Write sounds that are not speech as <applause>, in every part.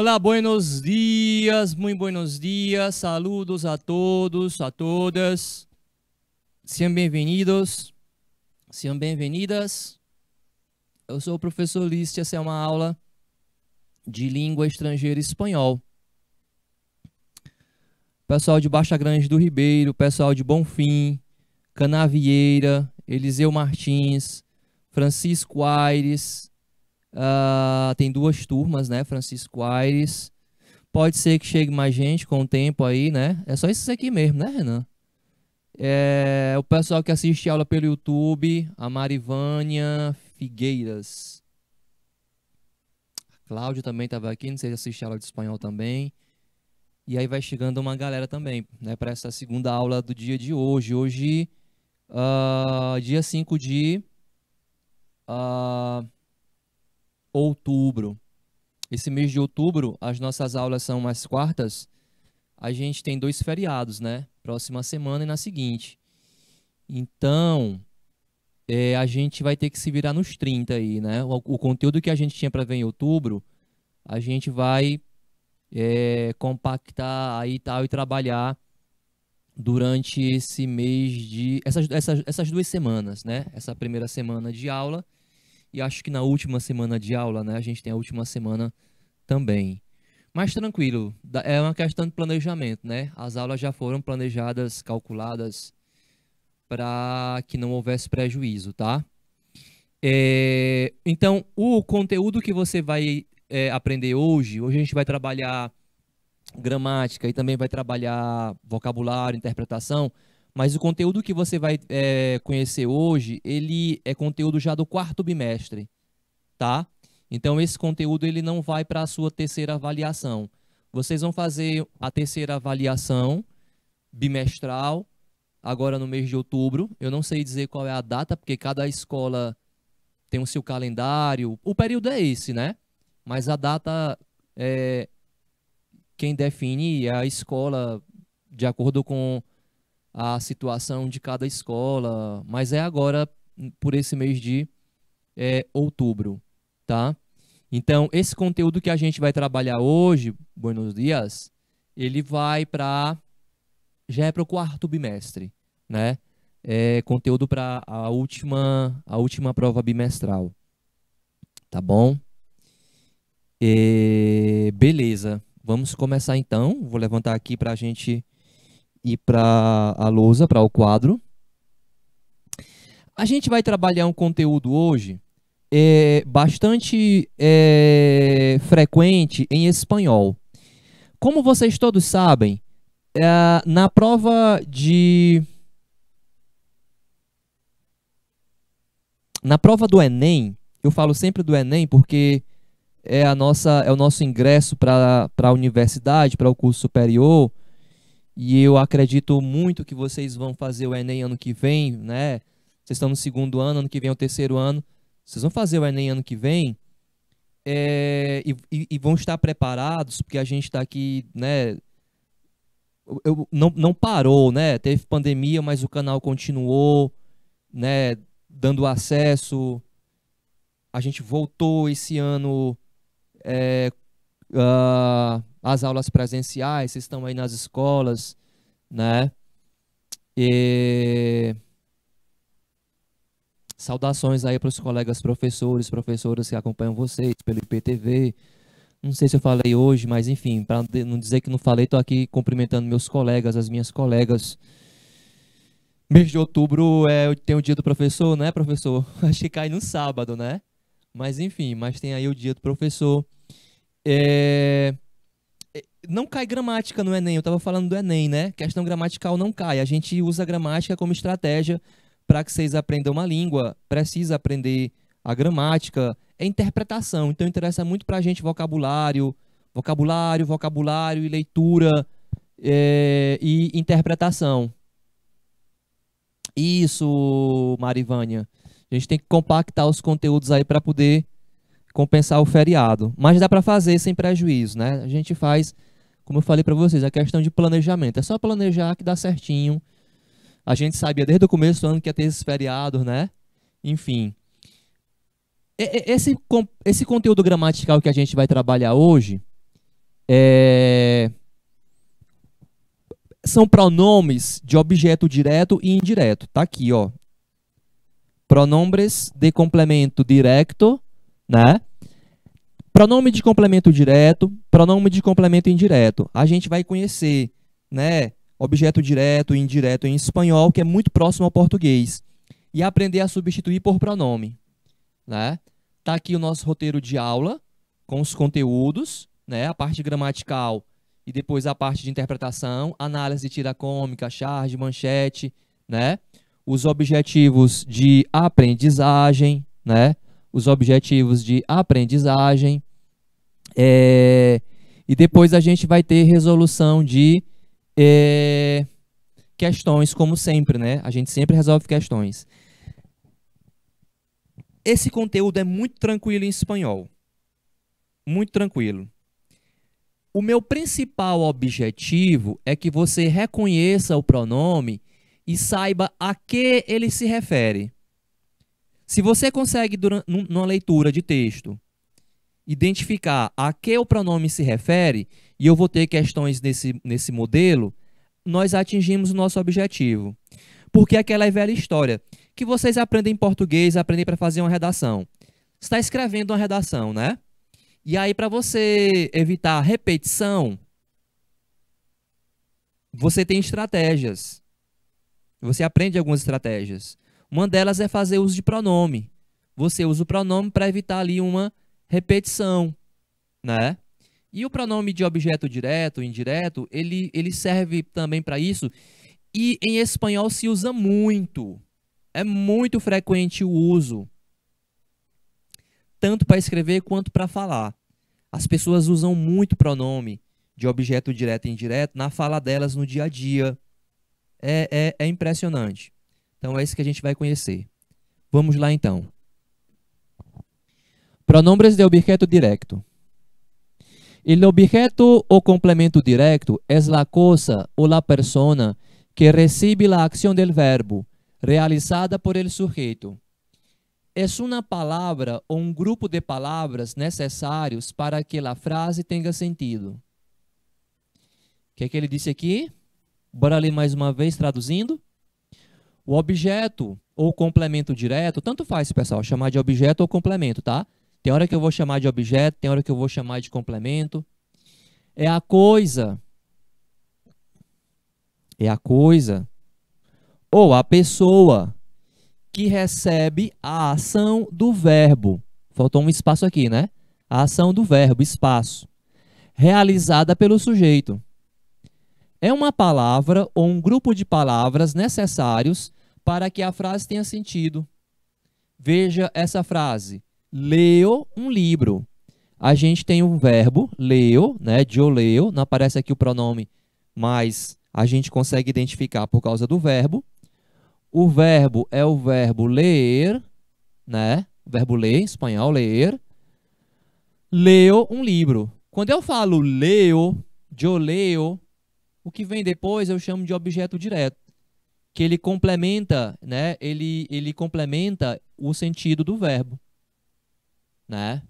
Olá, buenos dias, muito buenos dias, saludos a todos, a todas. Sejam bem-vindos, sejam bem-vindas. Eu sou o professor Lício, essa é uma aula de língua estrangeira espanhol. Pessoal de Baixa Grande do Ribeiro, pessoal de Bonfim, Canavieira, Eliseu Martins, Francisco Aires, Uh, tem duas turmas, né? Francisco Aires. Pode ser que chegue mais gente com o tempo aí, né? É só esses aqui mesmo, né, Renan? É, o pessoal que assiste aula pelo YouTube, a Marivânia Figueiras. A Cláudia também estava aqui, não sei se assiste aula de espanhol também. E aí vai chegando uma galera também, né, para essa segunda aula do dia de hoje. Hoje, uh, dia 5 de. Uh, outubro. Esse mês de outubro, as nossas aulas são às quartas. A gente tem dois feriados, né? Próxima semana e na seguinte. Então, é, a gente vai ter que se virar nos 30 aí, né? O, o conteúdo que a gente tinha para ver em outubro, a gente vai é, compactar aí tal e trabalhar durante esse mês de essas, essas, essas duas semanas, né? Essa primeira semana de aula e acho que na última semana de aula, né, a gente tem a última semana também. Mas tranquilo, é uma questão de planejamento, né? As aulas já foram planejadas, calculadas para que não houvesse prejuízo, tá? É, então, o conteúdo que você vai é, aprender hoje, hoje a gente vai trabalhar gramática e também vai trabalhar vocabulário, interpretação, mas o conteúdo que você vai é, conhecer hoje, ele é conteúdo já do quarto bimestre, tá? Então esse conteúdo ele não vai para a sua terceira avaliação. Vocês vão fazer a terceira avaliação bimestral agora no mês de outubro. Eu não sei dizer qual é a data porque cada escola tem o seu calendário. O período é esse, né? Mas a data é quem define é a escola de acordo com a situação de cada escola, mas é agora por esse mês de é, outubro, tá? Então, esse conteúdo que a gente vai trabalhar hoje, buenos dias, ele vai para já é para o quarto bimestre, né? É conteúdo para a última a última prova bimestral, tá bom? E, beleza, vamos começar então. Vou levantar aqui para a gente e para a lousa, para o quadro. A gente vai trabalhar um conteúdo hoje é, bastante é, frequente em espanhol. Como vocês todos sabem, é, na prova de. Na prova do Enem, eu falo sempre do Enem porque é, a nossa, é o nosso ingresso para a universidade, para o curso superior, e eu acredito muito que vocês vão fazer o Enem ano que vem, né? Vocês estão no segundo ano, ano que vem é o terceiro ano. Vocês vão fazer o Enem ano que vem é, e, e, vão estar preparados, porque a gente está aqui, né? Eu, não, não parou, né? Teve pandemia, mas o canal continuou, né? Dando acesso. A gente voltou esse ano é, uh, as aulas presenciais, vocês estão aí nas escolas, né? E... Saudações aí para os colegas professores, professoras que acompanham vocês pelo IPTV. Não sei se eu falei hoje, mas enfim, para não dizer que não falei, estou aqui cumprimentando meus colegas, as minhas colegas. Mês de outubro é, tem o dia do professor, né, professor? <laughs> Acho que cai no sábado, né? Mas enfim, mas tem aí o dia do professor. É não cai gramática no Enem, eu estava falando do Enem, né? Questão gramatical não cai. A gente usa a gramática como estratégia para que vocês aprendam uma língua, precisa aprender a gramática, é interpretação. Então interessa muito para a gente vocabulário, vocabulário, vocabulário e leitura é, e interpretação. Isso, Marivânia. A gente tem que compactar os conteúdos aí para poder compensar o feriado. Mas dá para fazer sem prejuízo, né? A gente faz como eu falei para vocês, a questão de planejamento. É só planejar que dá certinho. A gente sabia desde o começo do ano que ia ter esses feriados, né? Enfim. Esse, esse conteúdo gramatical que a gente vai trabalhar hoje é... são pronomes de objeto direto e indireto. Tá aqui, ó. Pronombres de complemento direto, né? Pronome de complemento direto, pronome de complemento indireto. A gente vai conhecer, né, objeto direto e indireto em espanhol, que é muito próximo ao português, e aprender a substituir por pronome, né? Tá aqui o nosso roteiro de aula com os conteúdos, né, a parte gramatical e depois a parte de interpretação, análise de tira cômica, charge, manchete, né? Os objetivos de aprendizagem, né? os objetivos de aprendizagem. É, e depois a gente vai ter resolução de é, questões, como sempre, né? A gente sempre resolve questões. Esse conteúdo é muito tranquilo em espanhol. Muito tranquilo. O meu principal objetivo é que você reconheça o pronome e saiba a que ele se refere. Se você consegue, durante, numa leitura de texto, identificar a que o pronome se refere, e eu vou ter questões nesse, nesse modelo, nós atingimos o nosso objetivo. Porque aquela é velha história que vocês aprendem em português, aprendem para fazer uma redação. está escrevendo uma redação, né? E aí, para você evitar repetição, você tem estratégias. Você aprende algumas estratégias. Uma delas é fazer uso de pronome. Você usa o pronome para evitar ali uma repetição, né? E o pronome de objeto direto, indireto, ele, ele serve também para isso. E em espanhol se usa muito. É muito frequente o uso. Tanto para escrever quanto para falar. As pessoas usam muito pronome de objeto direto e indireto na fala delas no dia a dia. É, é, é impressionante. Então é isso que a gente vai conhecer. Vamos lá então. Pronombres de objeto directo. El objeto o complemento directo es la cosa o la persona que recibe la acción del verbo realizada por el sujeto. Es una palabra o un grupo de palabras necessários para que la frase tenha sentido. O que é que ele disse aqui? Bora ali mais uma vez traduzindo. O objeto ou complemento direto, tanto faz, pessoal, chamar de objeto ou complemento, tá? Tem hora que eu vou chamar de objeto, tem hora que eu vou chamar de complemento. É a coisa. É a coisa ou a pessoa que recebe a ação do verbo. Faltou um espaço aqui, né? A ação do verbo, espaço, realizada pelo sujeito. É uma palavra ou um grupo de palavras necessários para que a frase tenha sentido. Veja essa frase: leu um livro. A gente tem um verbo, leu, né? Joe leu, não aparece aqui o pronome, mas a gente consegue identificar por causa do verbo. O verbo é o verbo ler, né? O verbo ler, em espanhol, ler. Leu um livro. Quando eu falo leu, yo leu, o que vem depois eu chamo de objeto direto que ele complementa, né? Ele, ele complementa o sentido do verbo, né?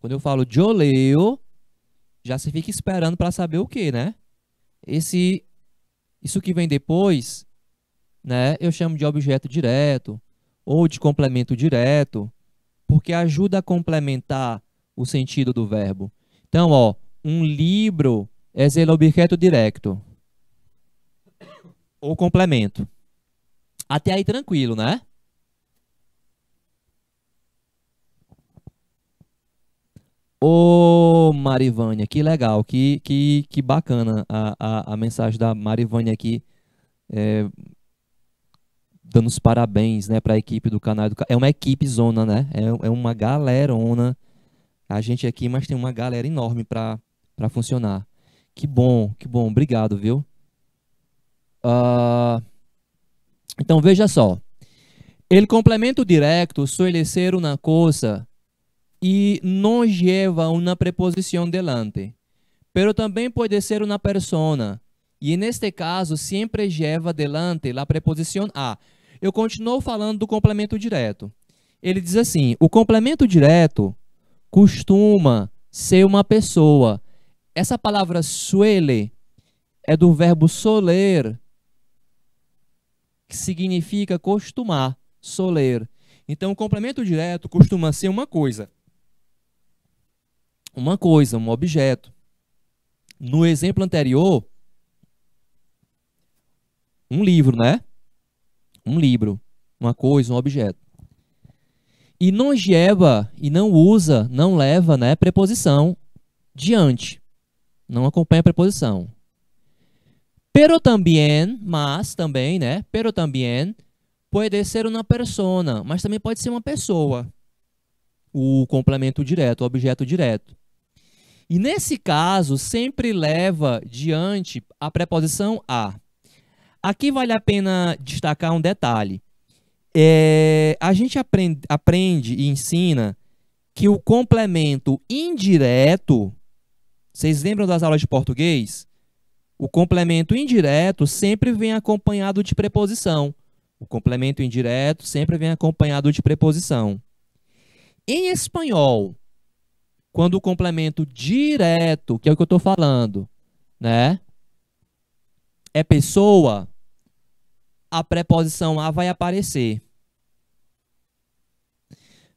Quando eu falo joleo, já se fica esperando para saber o que, né? Esse, isso que vem depois, né? Eu chamo de objeto direto ou de complemento direto, porque ajuda a complementar o sentido do verbo. Então, ó, um livro é o objeto direto ou complemento. Até aí tranquilo, né? Ô, oh, Marivânia, que legal, que, que, que bacana a, a, a mensagem da Marivânia aqui, é, dando os parabéns né, para a equipe do canal. é uma equipe zona, né? É, é uma galerona. A gente aqui, mas tem uma galera enorme para funcionar. Que bom, que bom, obrigado, viu? Uh, então veja só. ele complemento direto suele ser uma coisa e não lleva uma preposição delante, pero também pode ser uma persona. E neste caso, sempre lleva delante a preposição a. Eu continuo falando do complemento direto. Ele diz assim: o complemento direto costuma ser uma pessoa. Essa palavra suele é do verbo soler, que significa costumar, soler. Então, o complemento direto costuma ser uma coisa. Uma coisa, um objeto. No exemplo anterior, um livro, né? Um livro, uma coisa, um objeto. E não lleva, e não usa, não leva, né? Preposição diante. Não acompanha a preposição. Pero también, mas também, né? Pero también pode ser uma persona, mas também pode ser uma pessoa. O complemento direto, o objeto direto. E nesse caso, sempre leva diante a preposição a. Aqui vale a pena destacar um detalhe. É, a gente aprende, aprende e ensina que o complemento indireto, vocês lembram das aulas de português? O complemento indireto sempre vem acompanhado de preposição. O complemento indireto sempre vem acompanhado de preposição. Em espanhol, quando o complemento direto, que é o que eu estou falando, né? É pessoa, a preposição a vai aparecer.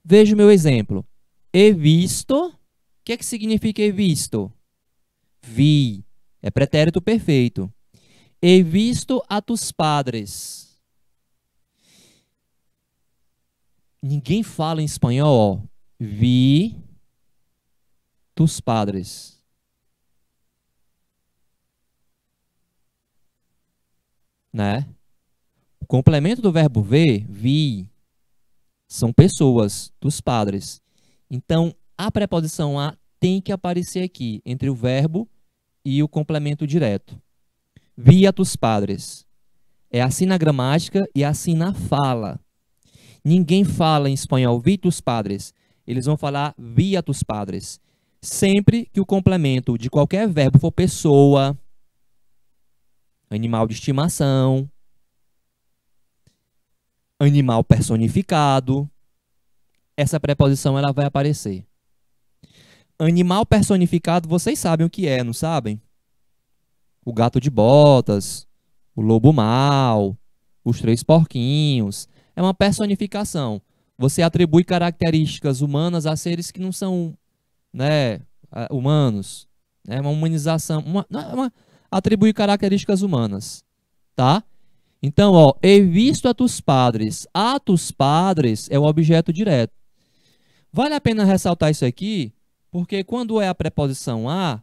Veja o meu exemplo. E visto. O que, é que significa he visto? Vi é pretérito perfeito. He visto a tus padres. Ninguém fala em espanhol, ó. Vi tus padres. Né? O complemento do verbo ver, vi, são pessoas, dos padres. Então, a preposição a tem que aparecer aqui entre o verbo e o complemento direto. Via tus padres. É assim na gramática e é assim na fala. Ninguém fala em espanhol vi tus padres. Eles vão falar via tus padres. Sempre que o complemento de qualquer verbo for pessoa, animal de estimação, animal personificado, essa preposição ela vai aparecer. Animal personificado, vocês sabem o que é, não sabem? O gato de botas, o lobo mau, os três porquinhos. É uma personificação. Você atribui características humanas a seres que não são né, humanos. É uma humanização. Uma, é uma, atribui características humanas. Tá? Então, ó, e visto a tus padres. A tus padres é o objeto direto. Vale a pena ressaltar isso aqui, porque quando é a preposição a,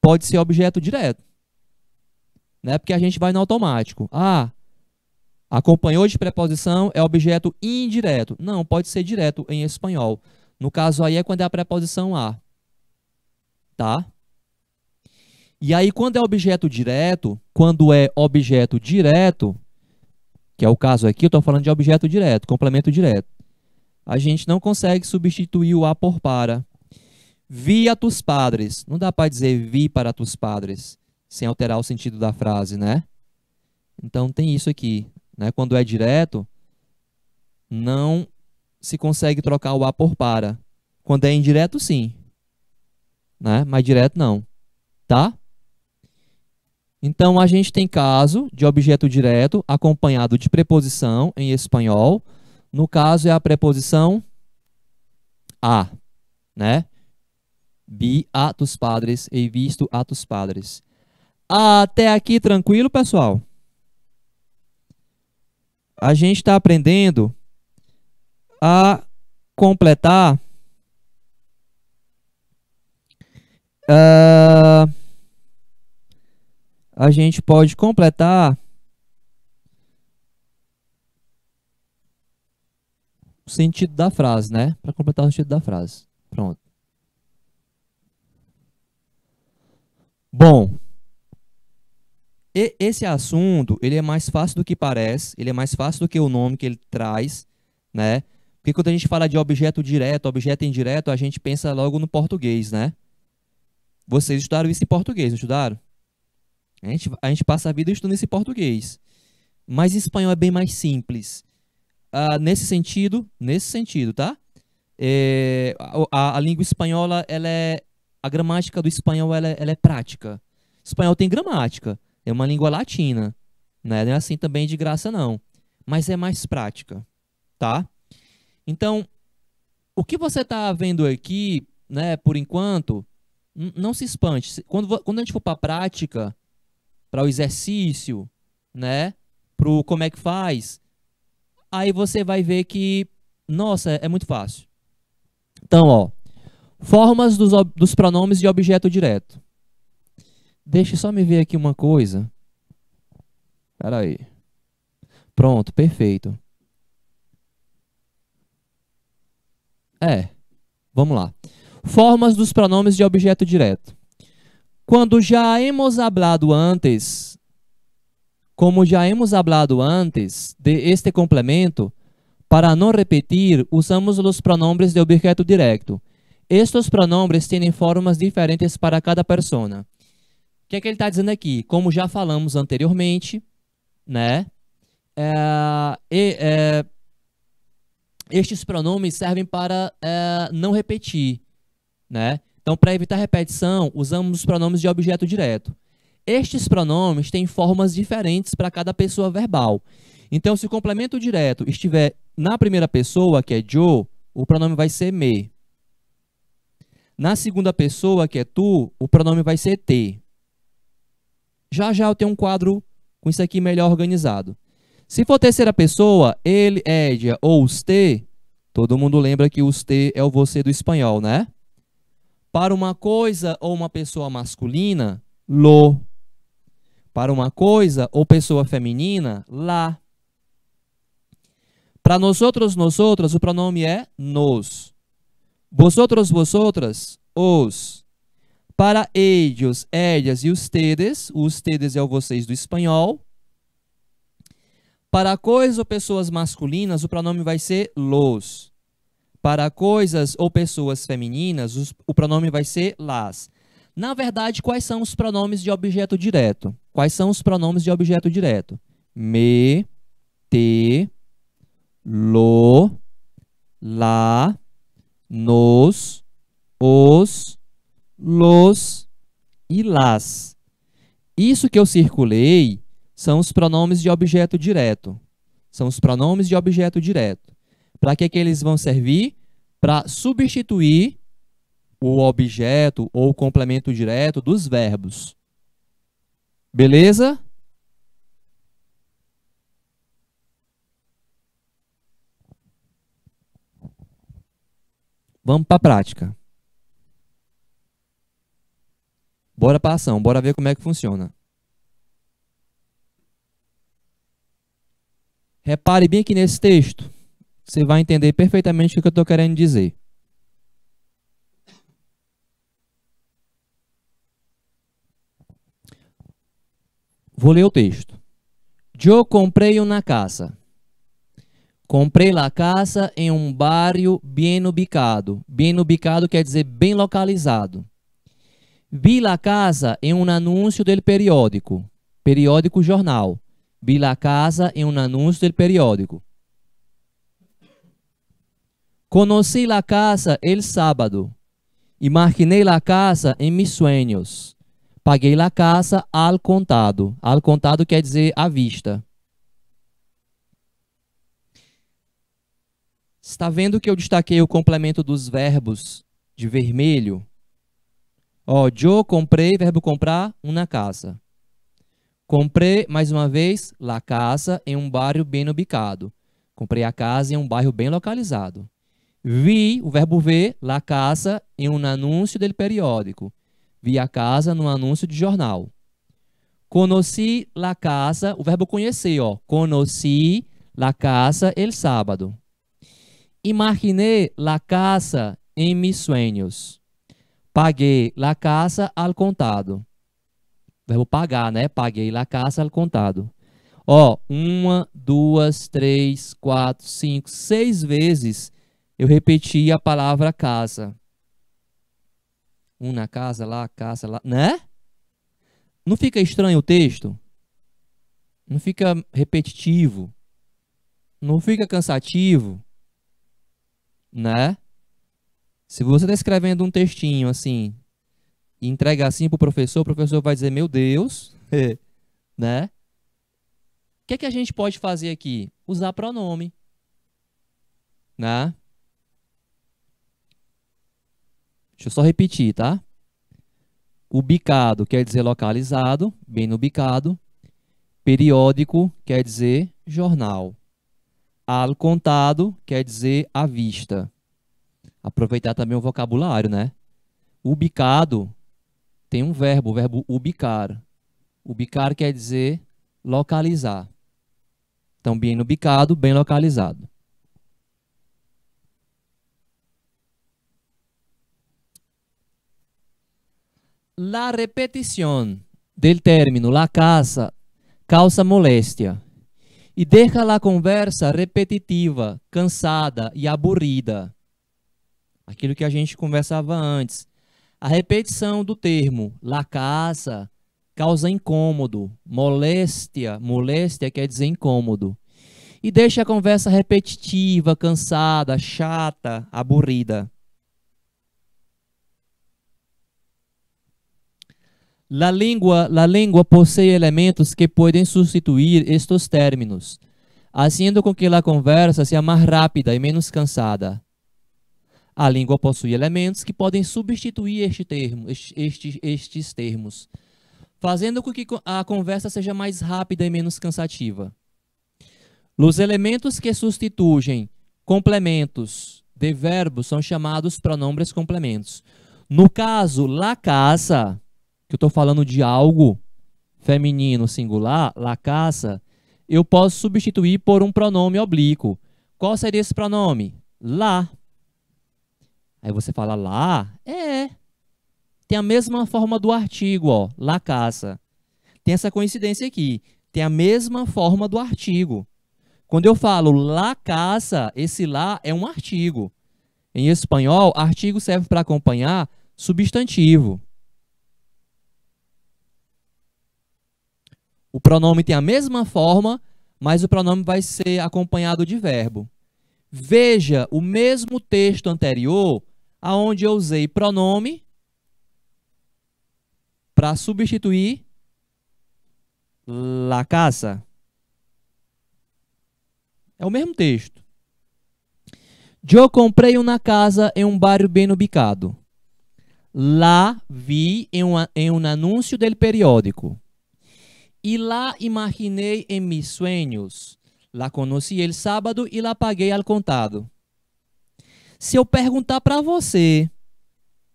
pode ser objeto direto. Né? Porque a gente vai no automático. A acompanhou de preposição é objeto indireto. Não, pode ser direto em espanhol. No caso aí é quando é a preposição a. Tá? E aí, quando é objeto direto, quando é objeto direto, que é o caso aqui, eu estou falando de objeto direto, complemento direto. A gente não consegue substituir o a por para. Vi a tus padres. Não dá para dizer vi para tus padres, sem alterar o sentido da frase, né? Então tem isso aqui. Né? Quando é direto, não se consegue trocar o a por para. Quando é indireto, sim. Né? Mas direto, não. Tá? Então, a gente tem caso de objeto direto acompanhado de preposição em espanhol no caso é a preposição a, né? Bi a tus padres e visto a tus padres. Até aqui tranquilo, pessoal? A gente está aprendendo a completar uh, a gente pode completar o sentido da frase, né? Para completar o sentido da frase. Pronto. Bom, e esse assunto, ele é mais fácil do que parece, ele é mais fácil do que o nome que ele traz, né? Porque quando a gente fala de objeto direto, objeto indireto, a gente pensa logo no português, né? Vocês estudaram isso em português, não estudaram? A gente, a gente passa a vida estudando isso em português. Mas em espanhol é bem mais simples. Ah, nesse sentido, nesse sentido, tá? É, a, a, língua espanhola, ela é, a gramática do espanhol, ela, ela é prática. espanhol tem gramática, é uma língua latina, né? Não é assim também de graça não, mas é mais prática, tá? Então, o que você está vendo aqui, né? Por enquanto, não se espante. Quando, quando a gente for para a prática, para o exercício, né? Para o como é que faz, aí você vai ver que, nossa, é muito fácil. Então, ó, formas dos, dos pronomes de objeto direto. Deixa só me ver aqui uma coisa. Espera aí. Pronto, perfeito. É, vamos lá. Formas dos pronomes de objeto direto. Quando já hemos hablado antes como já hemos hablado antes de este complemento, para não repetir, usamos os pronomes de objeto direto. Estes pronomes têm formas diferentes para cada persona. O que é que ele está dizendo aqui? Como já falamos anteriormente, né? É, é, estes pronomes servem para é, não repetir, né? Então, para evitar repetição, usamos os pronomes de objeto direto. Estes pronomes têm formas diferentes para cada pessoa verbal. Então, se o complemento direto estiver na primeira pessoa, que é Joe, o pronome vai ser me. Na segunda pessoa, que é tu, o pronome vai ser te. Já já eu tenho um quadro com isso aqui melhor organizado. Se for terceira pessoa, ele, édia ou os te, todo mundo lembra que os te é o você do espanhol, né? Para uma coisa ou uma pessoa masculina, lo para uma coisa ou pessoa feminina, lá. Para nós outros, nós outras, o pronome é nos. Vosotros, vosotras, os. Para eles elas e ustedes, ustedes é o vocês do espanhol. Para coisas ou pessoas masculinas, o pronome vai ser los. Para coisas ou pessoas femininas, o pronome vai ser las. Na verdade, quais são os pronomes de objeto direto? Quais são os pronomes de objeto direto? Me, te, lo, lá, nos, os, los e las. Isso que eu circulei são os pronomes de objeto direto. São os pronomes de objeto direto. Para que, que eles vão servir? Para substituir o objeto ou o complemento direto dos verbos. Beleza? Vamos para a prática. Bora para a ação, bora ver como é que funciona. Repare bem aqui nesse texto. Você vai entender perfeitamente o que eu estou querendo dizer. Vou ler o texto. Eu comprei uma casa. Comprei la casa em um barrio bem ubicado. Bem ubicado quer dizer bem localizado. Vi la casa em um anúncio do periódico. Periódico jornal. Vi la casa em um anúncio do periódico. Conheci la casa el sábado. Imaginei la casa em mis sueños. Paguei la casa al contado. Al contado quer dizer à vista. Está vendo que eu destaquei o complemento dos verbos de vermelho? Ó, yo comprei, verbo comprar, uma casa. Comprei, mais uma vez, la casa em um bairro bem ubicado. Comprei a casa em um bairro bem localizado. Vi, o verbo ver, la casa em um anúncio dele periódico. Vi a casa no anúncio de jornal. Conheci la casa, o verbo conhecer, ó. conheci la casa el sábado. Imaginé la casa em mis sueños. Paguei la casa al contado. Verbo pagar, né? Paguei la casa al contado. Ó, uma, duas, três, quatro, cinco, seis vezes eu repeti a palavra casa. Um na casa, lá, casa, lá. Né? Não fica estranho o texto? Não fica repetitivo? Não fica cansativo? Né? Se você está escrevendo um textinho assim, e entrega assim para o professor, o professor vai dizer, meu Deus, <laughs> né? O que, é que a gente pode fazer aqui? Usar pronome. Né? Deixa eu só repetir, tá? Ubicado quer dizer localizado, bem no ubicado. Periódico quer dizer jornal. Al contado quer dizer à vista. Aproveitar também o vocabulário, né? Ubicado tem um verbo, o verbo ubicar. Ubicar quer dizer localizar. Então, bem ubicado, bem localizado. La repetición del término la casa causa molestia e deixa a conversa repetitiva, cansada e aburrida. Aquilo que a gente conversava antes. A repetição do termo la casa causa incômodo, moléstia, moléstia quer dizer incômodo. E deixa a conversa repetitiva, cansada, chata, aburrida. La língua, la língua possui elementos que podem substituir estes términos, fazendo com que a conversa seja mais rápida e menos cansada. A língua possui elementos que podem substituir este termo, estes estes termos, fazendo com que a conversa seja mais rápida e menos cansativa. Os elementos que substituem complementos de verbos são chamados pronomes complementos. No caso, la casa que eu estou falando de algo feminino singular, la casa, eu posso substituir por um pronome oblíquo. Qual seria esse pronome? Lá. Aí você fala lá? É. Tem a mesma forma do artigo, ó, la casa. Tem essa coincidência aqui. Tem a mesma forma do artigo. Quando eu falo la casa, esse lá é um artigo. Em espanhol, artigo serve para acompanhar substantivo. O pronome tem a mesma forma, mas o pronome vai ser acompanhado de verbo. Veja o mesmo texto anterior, aonde eu usei pronome para substituir la casa. É o mesmo texto. Eu comprei uma casa em um bairro bem ubicado. Lá vi em, uma, em um anúncio dele periódico e lá imaginei em mis sueños. Lá conheci ele sábado e lá paguei al contado. Se eu perguntar para você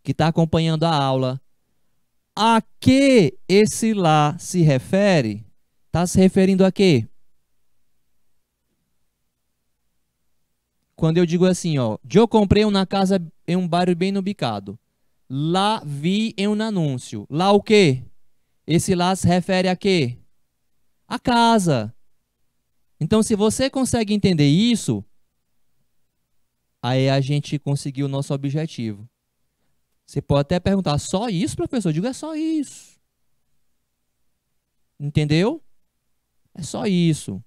que está acompanhando a aula, a que esse lá se refere? Está se referindo a quê? Quando eu digo assim, ó, eu comprei uma casa em um bairro bem no Lá vi em um anúncio. Lá o quê? Esse lá se refere a quê? a casa. Então, se você consegue entender isso, aí a gente conseguiu o nosso objetivo. Você pode até perguntar, só isso, professor? Eu digo, é só isso. Entendeu? É só isso.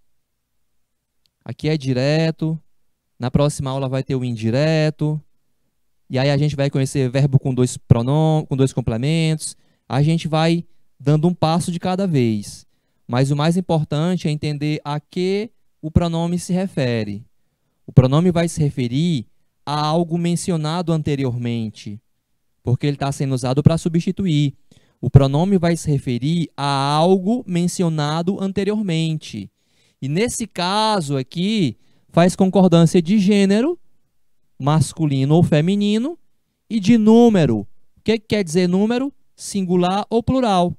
Aqui é direto. Na próxima aula vai ter o indireto. E aí a gente vai conhecer verbo com dois pronomes, com dois complementos. A gente vai dando um passo de cada vez. Mas o mais importante é entender a que o pronome se refere. O pronome vai se referir a algo mencionado anteriormente, porque ele está sendo usado para substituir. O pronome vai se referir a algo mencionado anteriormente. E nesse caso aqui, faz concordância de gênero, masculino ou feminino, e de número. O que, que quer dizer número? Singular ou plural.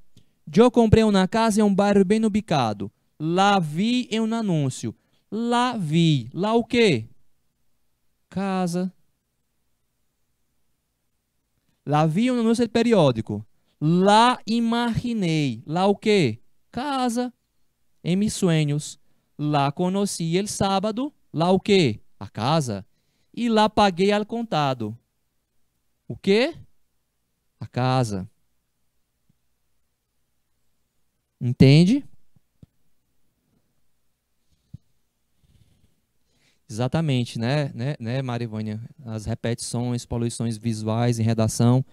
Eu comprei uma casa em um bairro bem ubicado. Lá vi em um anúncio. Lá vi. Lá o quê? Casa. Lá vi um anúncio de periódico. Lá imaginei. Lá o quê? Casa. Em meus sonhos. Lá conheci ele sábado. Lá o quê? A casa. E lá paguei al contado. O quê? A casa. Entende? Exatamente, né, né, né Marivânia? As repetições, poluições visuais em redação.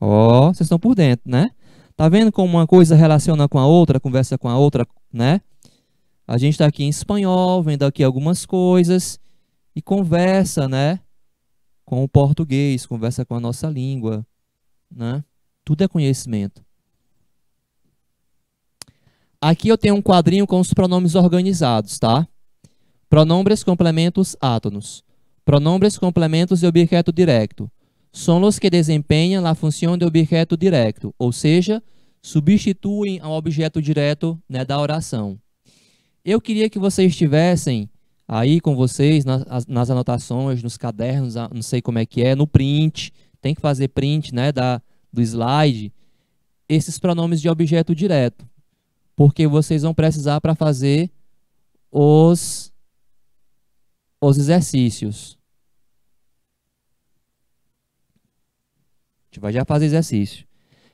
Ó, oh, vocês estão por dentro, né? Tá vendo como uma coisa relaciona com a outra, conversa com a outra, né? A gente está aqui em espanhol, vendo aqui algumas coisas e conversa, né? Com o português, conversa com a nossa língua, né? Tudo é conhecimento. Aqui eu tenho um quadrinho com os pronomes organizados, tá? Pronombres, complementos, átonos. Pronombres, complementos de objeto directo. São os que desempenham a função de objeto directo, ou seja, substituem ao objeto direto né, da oração. Eu queria que vocês tivessem aí com vocês nas, nas anotações, nos cadernos, não sei como é que é, no print, tem que fazer print né, da, do slide, esses pronomes de objeto direto porque vocês vão precisar para fazer os, os exercícios. A gente vai já fazer exercício.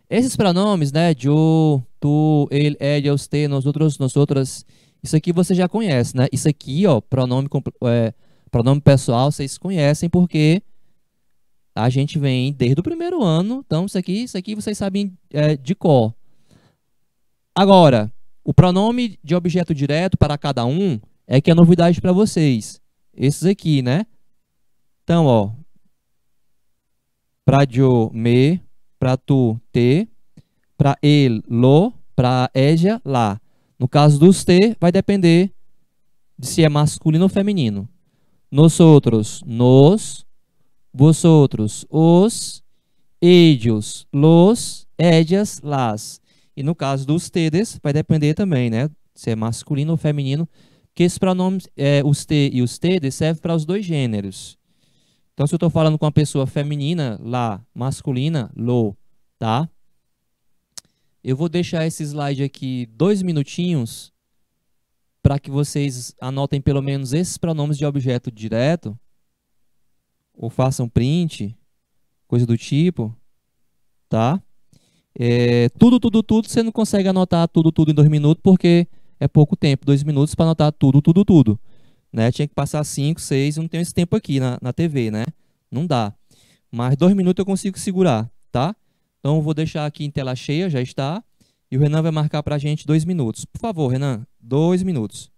Esses pronomes, né, Jo, tu, ele, ele, os, te, nós outros, nós outras, isso aqui você já conhece, né? Isso aqui, ó, pronome, é, pronome pessoal, vocês conhecem porque a gente vem desde o primeiro ano, então isso aqui, isso aqui vocês sabem é, de cor. Agora, o pronome de objeto direto para cada um é que é novidade para vocês. Esses aqui, né? Então, ó. para Joe, me. para tu, te. para ele, lo. para éja, lá. No caso dos te, vai depender de se é masculino ou feminino. Nós outros, nos. Vosotros, os. Ellos, los. Ellas, las. E no caso dos ustedes, vai depender também, né? Se é masculino ou feminino, que esses pronomes, é, te e ustedes, servem para os dois gêneros. Então, se eu estou falando com uma pessoa feminina, lá, masculina, lo, tá? Eu vou deixar esse slide aqui dois minutinhos para que vocês anotem pelo menos esses pronomes de objeto direto ou façam print, coisa do tipo, tá? É, tudo, tudo, tudo, você não consegue anotar tudo, tudo em dois minutos, porque é pouco tempo, dois minutos para anotar tudo, tudo, tudo. Né? Tinha que passar cinco, seis, não tenho esse tempo aqui na, na TV, né? Não dá. Mas dois minutos eu consigo segurar, tá? Então vou deixar aqui em tela cheia, já está. E o Renan vai marcar para a gente dois minutos. Por favor, Renan, dois minutos.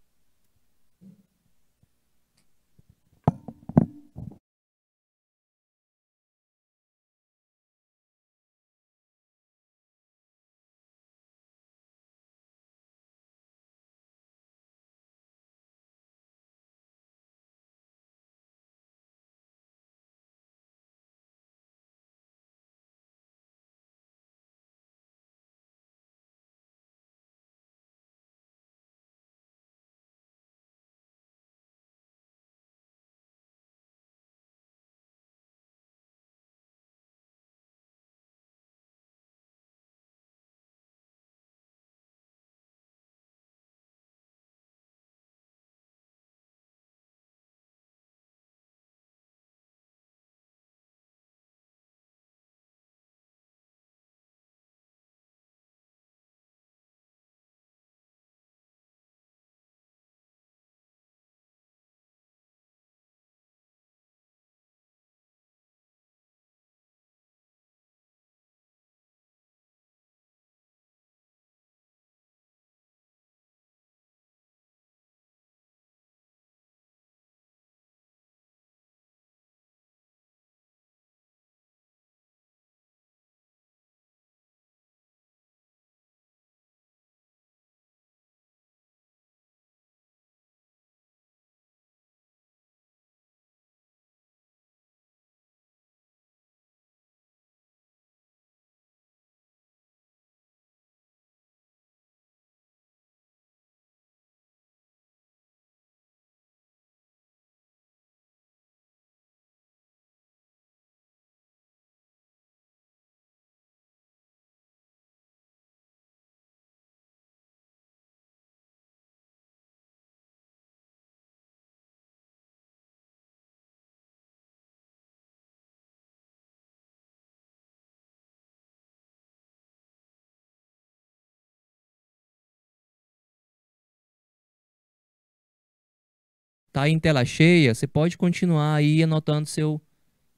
tá em tela cheia, você pode continuar aí anotando seu,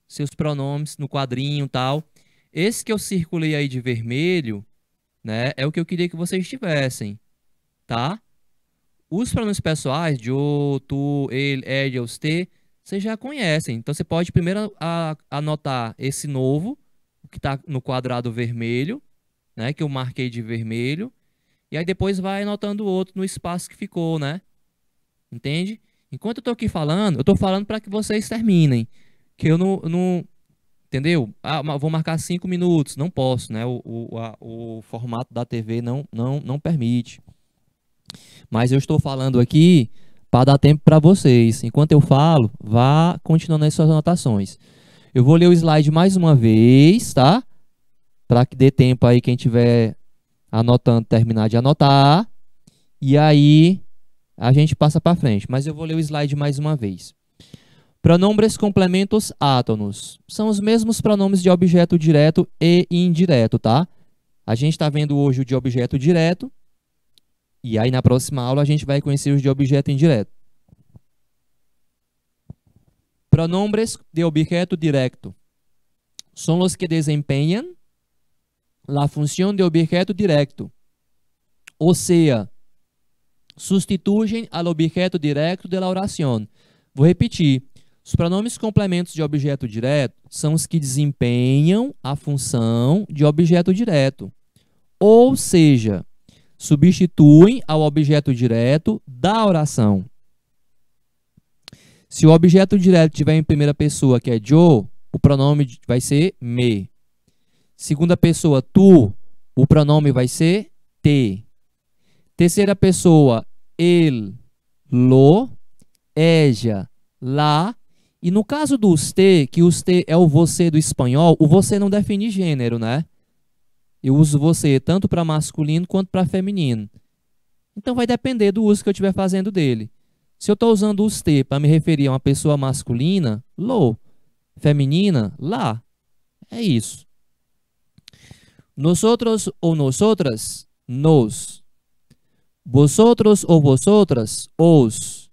seus pronomes no quadrinho tal. Esse que eu circulei aí de vermelho, né, é o que eu queria que vocês tivessem, tá? Os pronomes pessoais, de o, tu, ele, ele, os, te, vocês já conhecem. Então você pode primeiro a, anotar esse novo, que está no quadrado vermelho, né, que eu marquei de vermelho, e aí depois vai anotando o outro no espaço que ficou, né? Entende? Enquanto eu estou aqui falando, eu estou falando para que vocês terminem. Que eu não. não entendeu? Ah, vou marcar cinco minutos. Não posso, né? O, o, a, o formato da TV não, não, não permite. Mas eu estou falando aqui para dar tempo para vocês. Enquanto eu falo, vá continuando as suas anotações. Eu vou ler o slide mais uma vez, tá? Para que dê tempo aí quem tiver anotando terminar de anotar. E aí a gente passa para frente, mas eu vou ler o slide mais uma vez. Pronombres complementos átonos. São os mesmos pronomes de objeto direto e indireto, tá? A gente está vendo hoje o de objeto direto. E aí, na próxima aula, a gente vai conhecer os de objeto indireto. Pronombres de objeto direto. São os que desempenham a função de objeto direto. Ou seja, substituem ao objeto direto da oração. Vou repetir. Os pronomes complementos de objeto direto são os que desempenham a função de objeto direto. Ou seja, substituem ao objeto direto da oração. Se o objeto direto estiver em primeira pessoa, que é Joe, o pronome vai ser me. Segunda pessoa, tu, o pronome vai ser te. Terceira pessoa, ele, lo, ella, lá. E no caso do usted, que usted é o você do espanhol, o você não define gênero, né? Eu uso você tanto para masculino quanto para feminino. Então vai depender do uso que eu estiver fazendo dele. Se eu estou usando usted para me referir a uma pessoa masculina, lo. Feminina, lá. É isso. Nosotros ou nosotras, nos vosotros ou vosotras, os.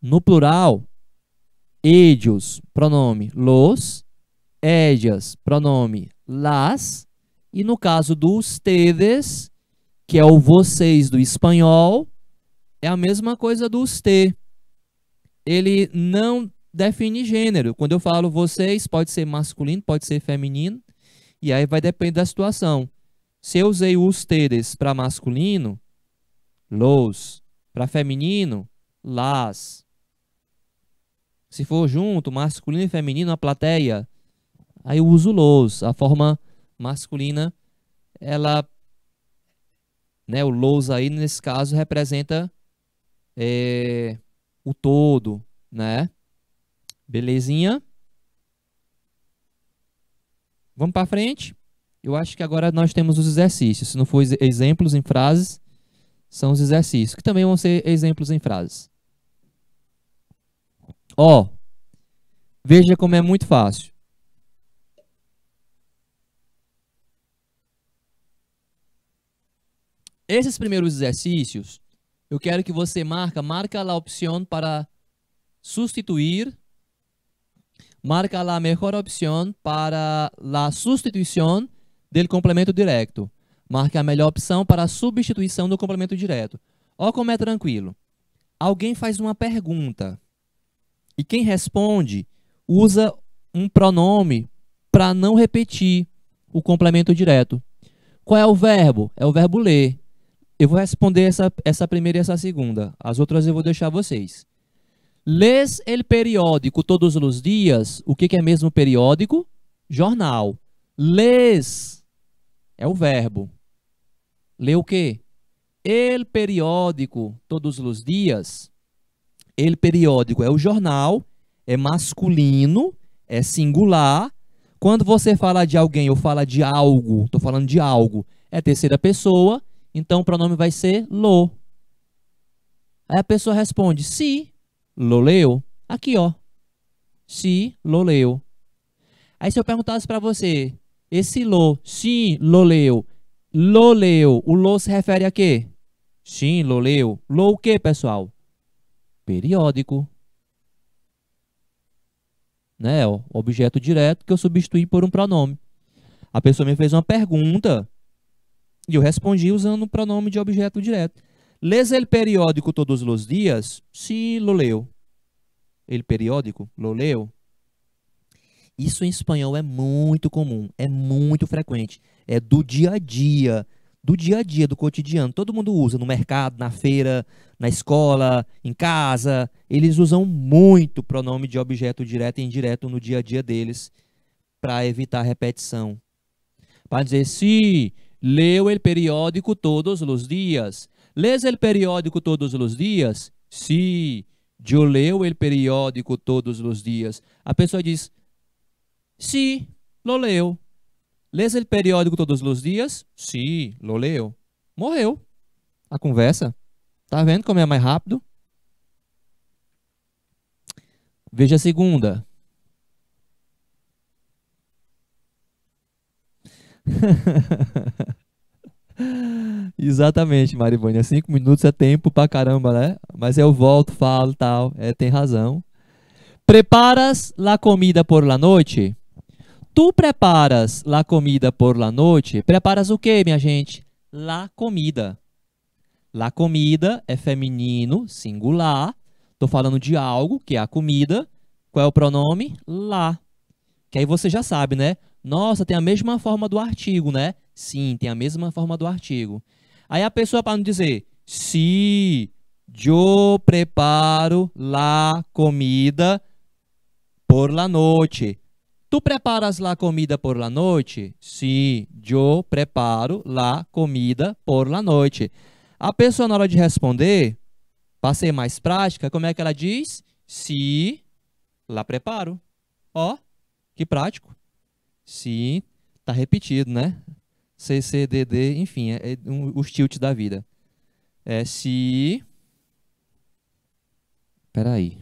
No plural, ellos, pronome los, ellas, pronome las, e no caso do ustedes, que é o vocês do espanhol, é a mesma coisa do usted. Ele não define gênero. Quando eu falo vocês, pode ser masculino, pode ser feminino, e aí vai depender da situação. Se eu usei ustedes para masculino, los. Para feminino, las. Se for junto, masculino e feminino, a plateia, aí eu uso los. A forma masculina, ela. Né, o los aí, nesse caso, representa é, o todo, né? Belezinha? Vamos para frente. Eu acho que agora nós temos os exercícios. Se não for exemplos em frases, são os exercícios, que também vão ser exemplos em frases. Ó, oh, veja como é muito fácil. Esses primeiros exercícios, eu quero que você marca, marca a opção para substituir, marca a melhor opção para a substituição dele complemento direto. Marque a melhor opção para a substituição do complemento direto. olha como é tranquilo. Alguém faz uma pergunta e quem responde usa um pronome para não repetir o complemento direto. Qual é o verbo? É o verbo ler. Eu vou responder essa, essa primeira e essa segunda. As outras eu vou deixar vocês. Lês ele periódico todos os dias. O que, que é mesmo periódico? Jornal. Lês é o verbo. Lê o quê? El periódico, todos os dias. El periódico é o jornal, é masculino, é singular. Quando você fala de alguém ou fala de algo, estou falando de algo, é terceira pessoa, então o pronome vai ser lo. Aí a pessoa responde, si, lo leu. Aqui, ó. Si, lo leu. Aí se eu perguntasse para você, esse lo, sim, lo leu, lo leu, o lo se refere a quê? Sim, lo leu, lo o quê, pessoal? Periódico. Né, O objeto direto que eu substituí por um pronome. A pessoa me fez uma pergunta e eu respondi usando o pronome de objeto direto. Lês ele periódico todos os dias? Sim, lo leu. Ele periódico, lo leu. Isso em espanhol é muito comum, é muito frequente. É do dia a dia, do dia a dia, do cotidiano. Todo mundo usa no mercado, na feira, na escola, em casa. Eles usam muito pronome de objeto direto e indireto no dia a dia deles para evitar repetição. Para dizer, se sí, leu el periódico todos os dias. Lês el periódico todos os dias? Se sí, eu leo el periódico todos os dias. A pessoa diz, Sí, lo leo. Lês el periódico todos os dias? Sí, lo leo. Morreu. A conversa. Tá vendo como é mais rápido? Veja a segunda. <laughs> Exatamente, Marivânia. Cinco minutos é tempo pra caramba, né? Mas eu volto, falo tal. É, tem razão. Preparas la comida por la noite? Tu preparas la comida por la noite? Preparas o que, minha gente? La comida. La comida é feminino, singular. Estou falando de algo, que é a comida. Qual é o pronome? La. Que aí você já sabe, né? Nossa, tem a mesma forma do artigo, né? Sim, tem a mesma forma do artigo. Aí a pessoa, para não dizer, se si, eu preparo la comida por la noite. Tu preparas lá comida por la noite? Sim, sí, eu preparo lá comida por la noite. A pessoa, na hora de responder, para ser mais prática, como é que ela diz? Si, lá preparo. Ó, que prático. Si, tá repetido, né? D. enfim, é, é um, os tilt da vida. É se... Peraí.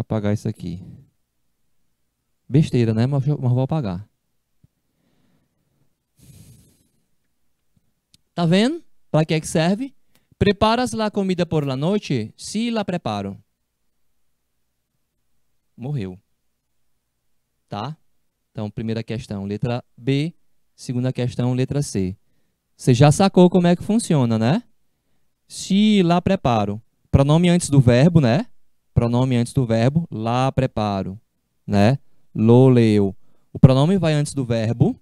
eu apagar isso aqui. Besteira, né? Mas, mas vou apagar. Tá vendo? Para que é que serve? Preparas lá comida por la noite? Se lá preparo. Morreu. Tá? Então, primeira questão, letra B. Segunda questão, letra C. Você já sacou como é que funciona, né? Se lá preparo. Pronome antes do verbo, né? pronome antes do verbo, lá preparo, né? Lo leu. O pronome vai antes do verbo.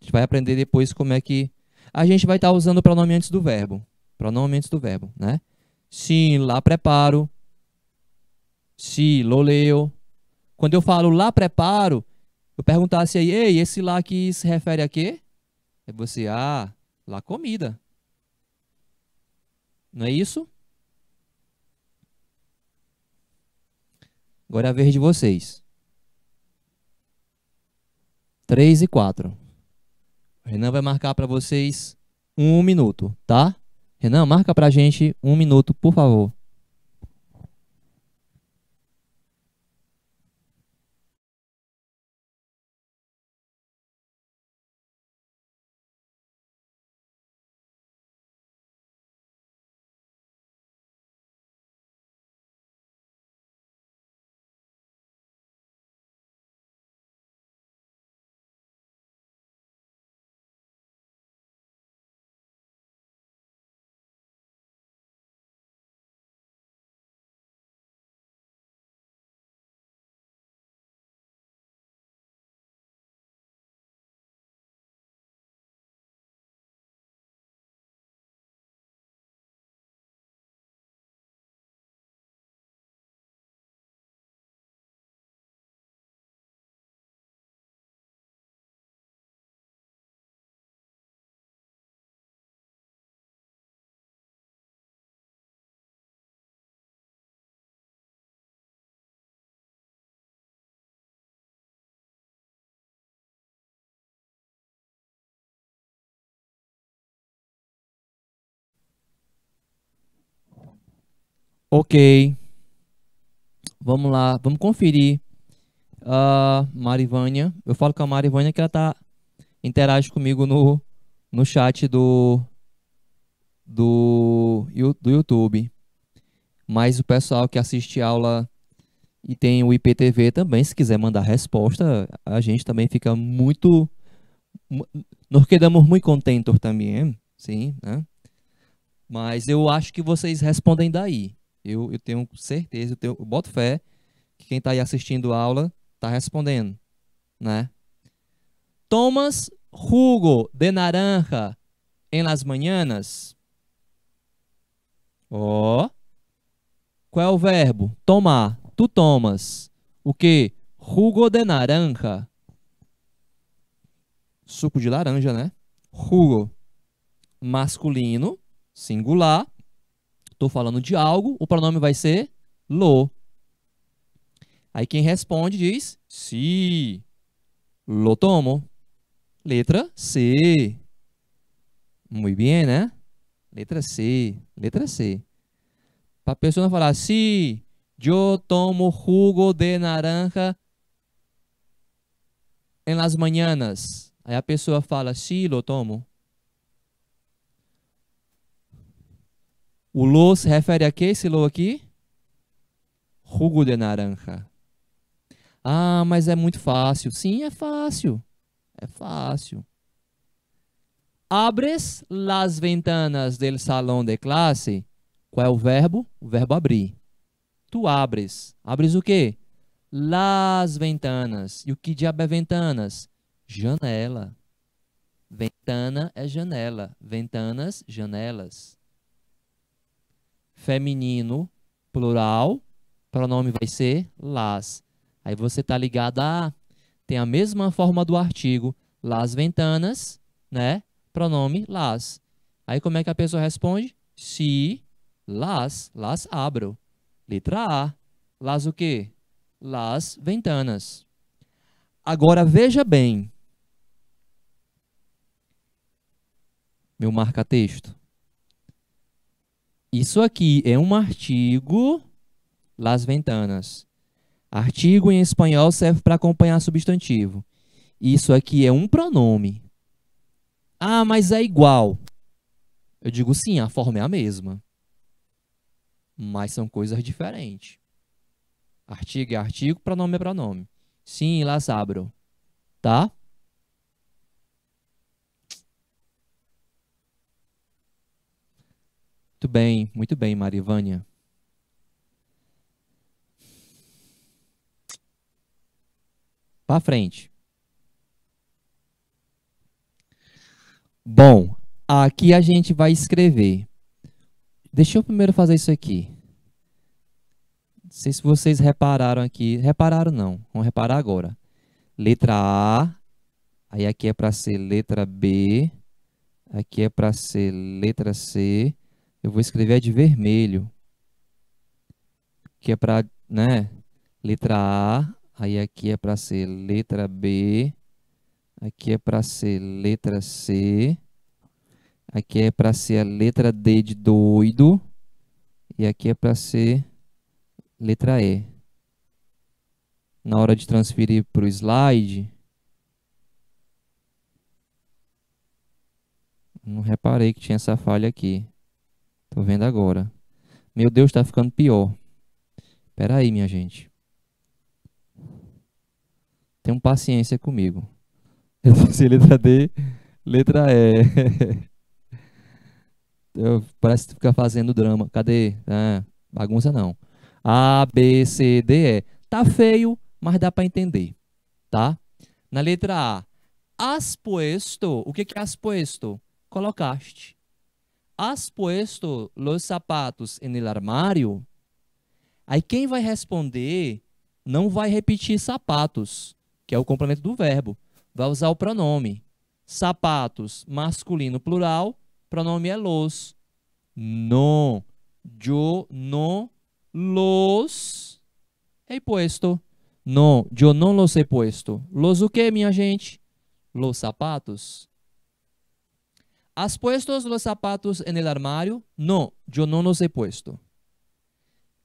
A gente vai aprender depois como é que a gente vai estar usando o pronome antes do verbo. Pronome antes do verbo, né? Sim, lá preparo. Sim, lo leu. Quando eu falo lá preparo, eu perguntasse aí, ei, esse lá aqui se refere a quê? É você, ah, lá comida. Não é isso? Agora é a vez de vocês. 3 e 4. O Renan vai marcar para vocês um minuto, tá? Renan, marca para a gente um minuto, por favor. Ok. Vamos lá, vamos conferir. Uh, Marivânia. Eu falo com a Marivânia que ela tá interage comigo no, no chat do, do, do YouTube. Mas o pessoal que assiste aula e tem o IPTV também, se quiser mandar resposta, a gente também fica muito. Nós quedamos muito contentos também, sim, né? Mas eu acho que vocês respondem daí. Eu, eu tenho certeza, eu, tenho, eu boto fé que quem está aí assistindo a aula está respondendo, né? Tomas jugo de naranja em las manhãs? Ó. Oh. Qual é o verbo? Tomar. Tu tomas. O que? Jugo de naranja. Suco de laranja, né? Jugo. Masculino, singular. Estou falando de algo, o pronome vai ser lo. Aí quem responde diz si, lo tomo. Letra C. Muito bem, né? Letra C, letra C. Para a pessoa não falar si, yo tomo jugo de naranja en las mañanas. Aí a pessoa fala si, lo tomo. O lo se refere a que esse lo aqui? Rugo de naranja. Ah, mas é muito fácil. Sim, é fácil. É fácil. Abres las ventanas del salão de classe. Qual é o verbo? O verbo abrir. Tu abres. Abres o quê? Las ventanas. E o que diabo é ventanas? Janela. Ventana é janela. Ventanas, janelas feminino, plural, pronome vai ser las. Aí você tá ligado a tem a mesma forma do artigo las ventanas, né? Pronome las. Aí como é que a pessoa responde? Si las, las abro. Letra A. Las o quê? Las ventanas. Agora veja bem. Meu marca-texto. Isso aqui é um artigo, las ventanas. Artigo em espanhol serve para acompanhar substantivo. Isso aqui é um pronome. Ah, mas é igual. Eu digo sim, a forma é a mesma. Mas são coisas diferentes. Artigo é artigo, pronome é pronome. Sim, las abro. Tá? Muito bem, muito bem, Marivânia. Para frente. Bom, aqui a gente vai escrever. Deixa eu primeiro fazer isso aqui. Não sei se vocês repararam aqui. Repararam não, vamos reparar agora. Letra A, aí aqui é para ser letra B, aqui é para ser letra C, eu vou escrever de vermelho, que é para, né, letra A, aí aqui é para ser letra B, aqui é para ser letra C, aqui é para ser a letra D de doido, e aqui é para ser letra E. Na hora de transferir para o slide, não reparei que tinha essa falha aqui. Tô vendo agora. Meu Deus, está ficando pior. Espera aí, minha gente. Tenham paciência comigo. <laughs> Eu passei letra D, letra E. <laughs> Eu, parece que fica fazendo drama. Cadê? Ah, bagunça não. A, B, C, D, E. Tá feio, mas dá para entender, tá? Na letra A, has puesto. O que que has é puesto? Colocaste has puesto los zapatos en el armario, aí quem vai responder não vai repetir sapatos, que é o complemento do verbo. Vai usar o pronome. Sapatos, masculino plural, pronome é los. No, yo no los he puesto. No, yo no los he puesto. Los o que, minha gente? Los sapatos. ¿Has puesto los zapatos en el armario? No, yo no los he puesto.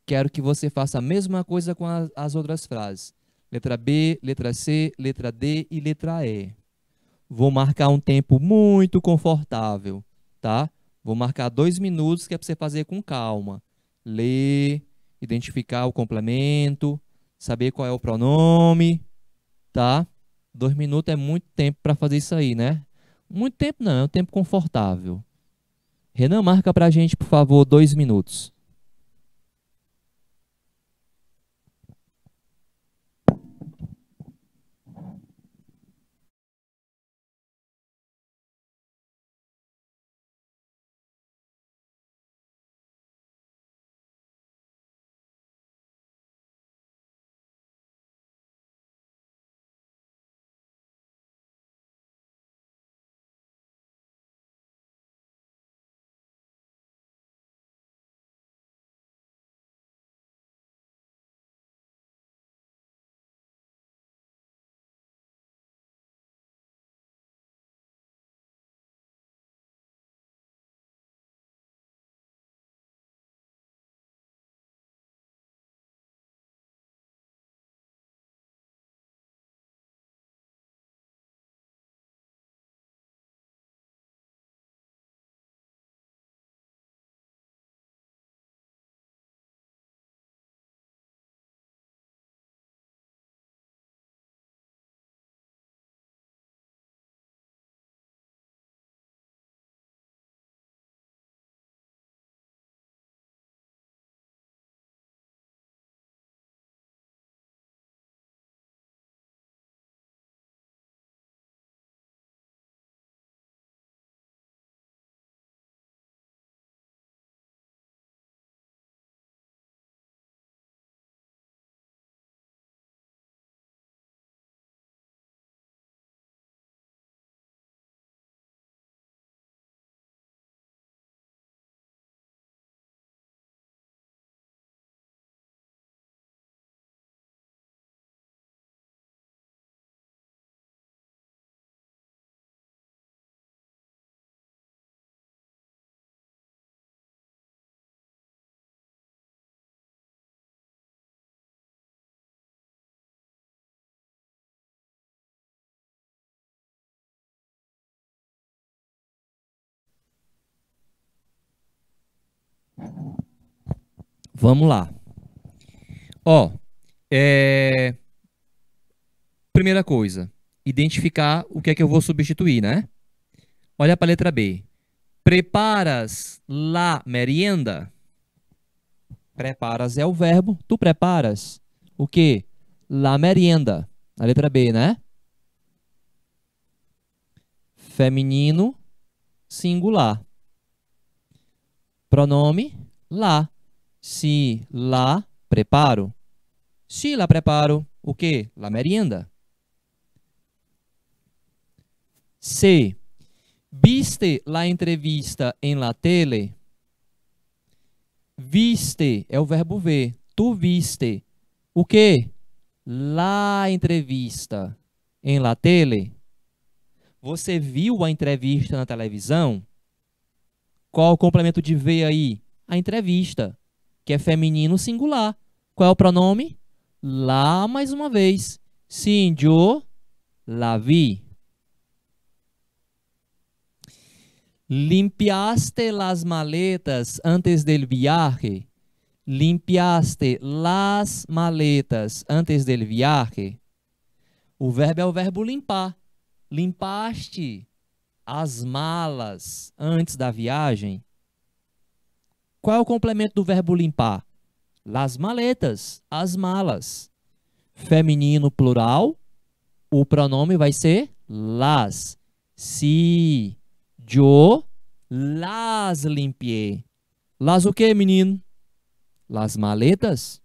Quero que você faça a mesma coisa com as, as outras frases. Letra B, letra C, letra D e letra E. Vou marcar um tempo muito confortável, tá? Vou marcar dois minutos que é para você fazer com calma. Ler, identificar o complemento, saber qual é o pronome, tá? Dois minutos é muito tempo para fazer isso aí, né? Muito tempo não, é um tempo confortável. Renan, marca para a gente, por favor, dois minutos. Vamos lá. Ó, é... primeira coisa, identificar o que é que eu vou substituir, né? Olha para a letra B. Preparas la merienda? Preparas é o verbo. Tu preparas o quê? La merienda. A letra B, né? Feminino singular. Pronome lá. Si la preparo. Si la preparo, o que? La merienda. C. Viste la entrevista em en la tele? Viste é o verbo ver. Tu viste o que? La entrevista em la tele? Você viu a entrevista na televisão? Qual o complemento de ver aí? A entrevista que é feminino singular. Qual é o pronome? Lá mais uma vez. Sim, eu la vi. Limpiaste las maletas antes del viaje. Limpiaste las maletas antes del viaje. O verbo é o verbo limpar. Limpaste as malas antes da viagem. Qual é o complemento do verbo limpar? Las maletas, as malas. Feminino plural, o pronome vai ser las. Si, yo, las limpie. Las o que, menino? Las maletas.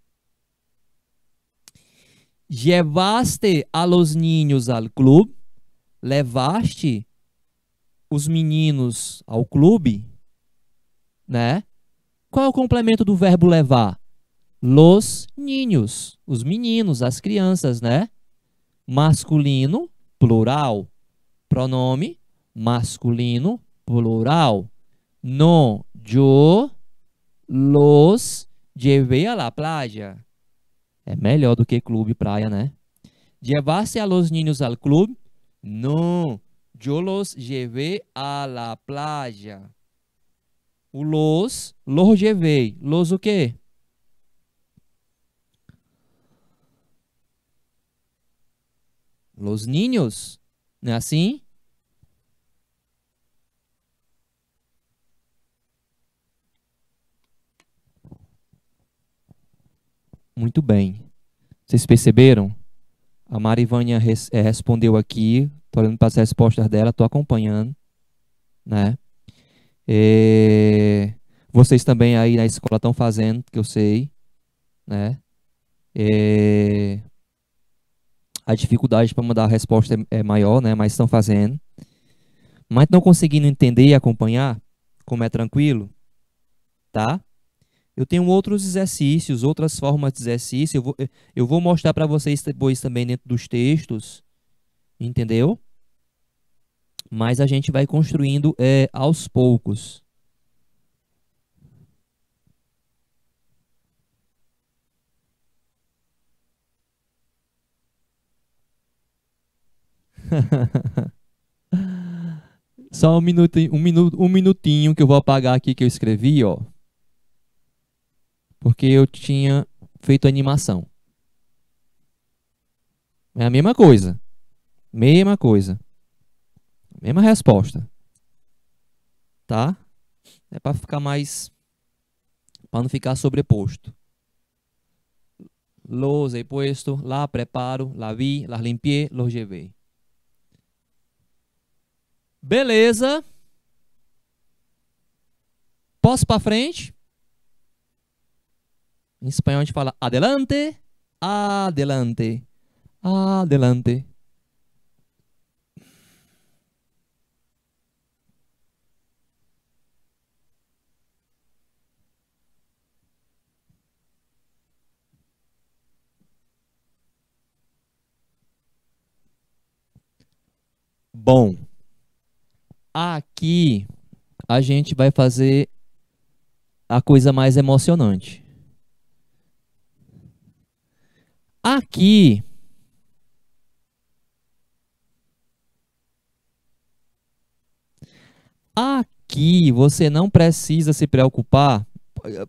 Llevaste a los niños al club? Levaste os meninos ao clube? Né? Qual é o complemento do verbo levar? Los niños, os meninos, as crianças, né? Masculino, plural. Pronome masculino, plural. No, yo, los, llevé a la playa. É melhor do que clube, praia, né? Levar-se a los niños al club? No, yo los llevé a la playa. O los, lorgevei. Los o quê? Los niños. Não é assim? Muito bem. Vocês perceberam? A Marivânia res, eh, respondeu aqui. Estou olhando para as respostas dela, estou acompanhando. Né? vocês também aí na escola estão fazendo, que eu sei, né? a dificuldade para mandar a resposta é, é maior, né? Mas estão fazendo. Mas não conseguindo entender e acompanhar, como é tranquilo, tá? Eu tenho outros exercícios, outras formas de exercício. Eu vou, eu vou mostrar para vocês depois também dentro dos textos, entendeu? mas a gente vai construindo é, aos poucos. <laughs> Só um minutinho, um, minuto, um minutinho que eu vou apagar aqui que eu escrevi, ó. Porque eu tinha feito animação. É a mesma coisa. Mesma coisa. Mesma resposta. Tá? É para ficar mais para não ficar sobreposto. Los he puesto, la preparo, la vi, las limpié, los llevé. Beleza. Posso para frente? Em espanhol a gente fala adelante, adelante, adelante. Bom, aqui a gente vai fazer a coisa mais emocionante. Aqui Aqui você não precisa se preocupar.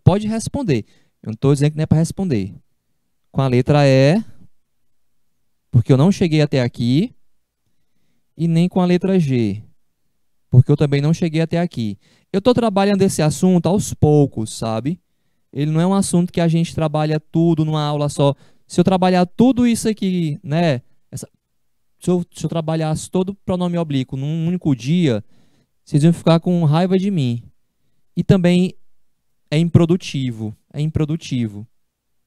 Pode responder. Eu não estou dizendo que não é para responder. Com a letra E, porque eu não cheguei até aqui e nem com a letra G, porque eu também não cheguei até aqui. Eu estou trabalhando esse assunto aos poucos, sabe? Ele não é um assunto que a gente trabalha tudo numa aula só. Se eu trabalhar tudo isso aqui, né? Essa, se, eu, se eu trabalhasse todo o pronome oblíquo num único dia, vocês iam ficar com raiva de mim. E também é improdutivo. É improdutivo,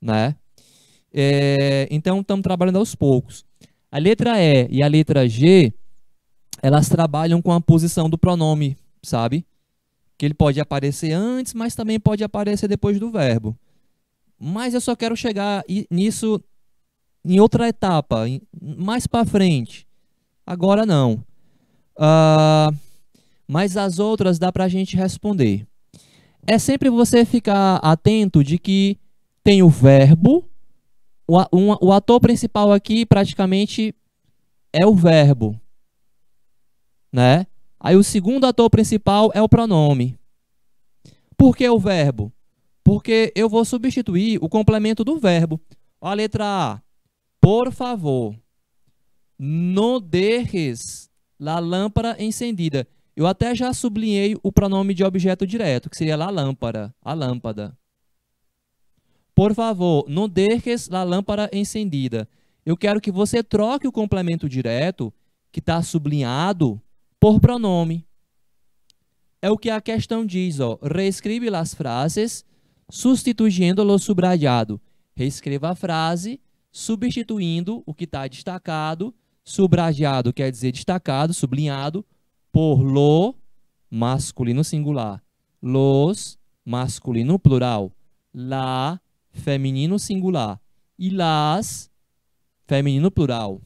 né? É, então, estamos trabalhando aos poucos. A letra E e a letra G elas trabalham com a posição do pronome, sabe? Que ele pode aparecer antes, mas também pode aparecer depois do verbo. Mas eu só quero chegar nisso em outra etapa, mais para frente. Agora não. Uh, mas as outras dá para a gente responder. É sempre você ficar atento de que tem o verbo, o, o ator principal aqui praticamente é o verbo né? Aí o segundo ator principal é o pronome. Por que o verbo? Porque eu vou substituir o complemento do verbo. A letra A. Por favor, não deixes la lâmpada encendida. Eu até já sublinhei o pronome de objeto direto, que seria la lâmpara, a lâmpada. Por favor, não deixes la lâmpada encendida. Eu quero que você troque o complemento direto, que está sublinhado, por pronome. É o que a questão diz, ó. reescreve as frases substituindo o subrayado. Reescreva a frase substituindo o que está destacado, subrayado quer dizer destacado, sublinhado, por lo masculino singular, los masculino plural, la feminino singular e las feminino plural.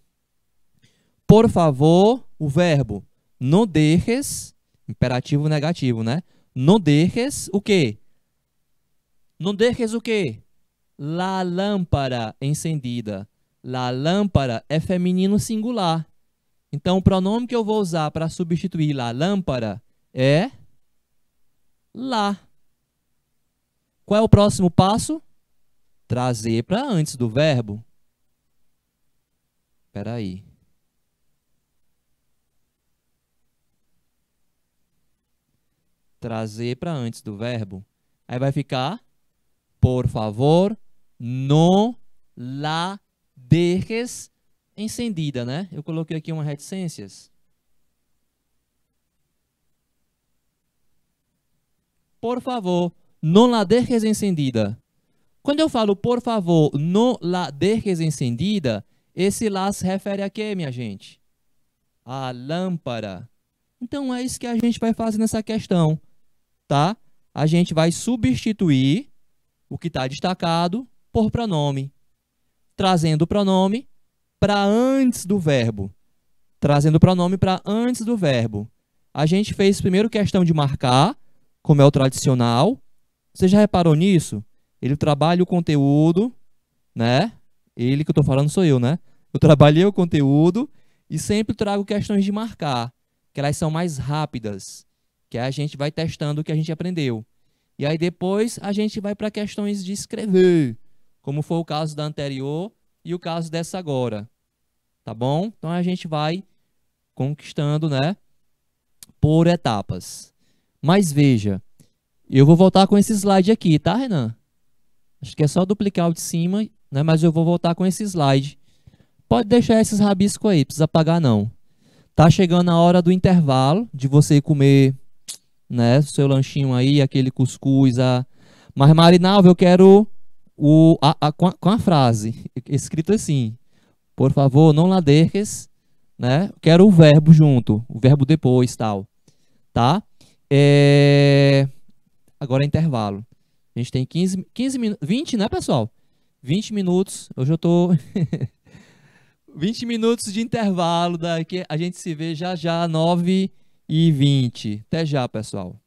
Por favor, o verbo não deixes, imperativo negativo, né? Não deixes o quê? Não deixes o quê? La lâmpara encendida. La lâmpara é feminino singular. Então, o pronome que eu vou usar para substituir la lâmpara é lá. Qual é o próximo passo? Trazer para antes do verbo. Espera aí. trazer para antes do verbo. Aí vai ficar, por favor, não la dejes encendida, né? Eu coloquei aqui uma reticências. Por favor, não la dejes encendida. Quando eu falo, por favor, não la dejes encendida, esse lá se refere a quê, minha gente? A lâmpada. Então é isso que a gente vai fazer nessa questão tá? A gente vai substituir o que está destacado por pronome, trazendo o pronome para antes do verbo. Trazendo o pronome para antes do verbo. A gente fez primeiro questão de marcar, como é o tradicional. Você já reparou nisso? Ele trabalha o conteúdo, né? Ele que eu estou falando sou eu, né? Eu trabalhei o conteúdo e sempre trago questões de marcar, que elas são mais rápidas que a gente vai testando o que a gente aprendeu. E aí depois a gente vai para questões de escrever, como foi o caso da anterior e o caso dessa agora. Tá bom? Então a gente vai conquistando, né, por etapas. Mas veja, eu vou voltar com esse slide aqui, tá, Renan? Acho que é só duplicar o de cima, né, mas eu vou voltar com esse slide. Pode deixar esses rabiscos aí, precisa apagar não. Tá chegando a hora do intervalo, de você comer né? Seu lanchinho aí, aquele cuscuz, a... Mas, Marinalva, eu quero o, a, a, com, a, com, a, frase, escrito assim, por favor, não ladeques, né? Quero o verbo junto, o verbo depois, tal, tá? É... Agora é intervalo. A gente tem 15, 15 minutos, 20, né, pessoal? 20 minutos, hoje eu tô... 20 <laughs> minutos de intervalo, daqui a gente se vê já já, 9 e 20. Até já, pessoal.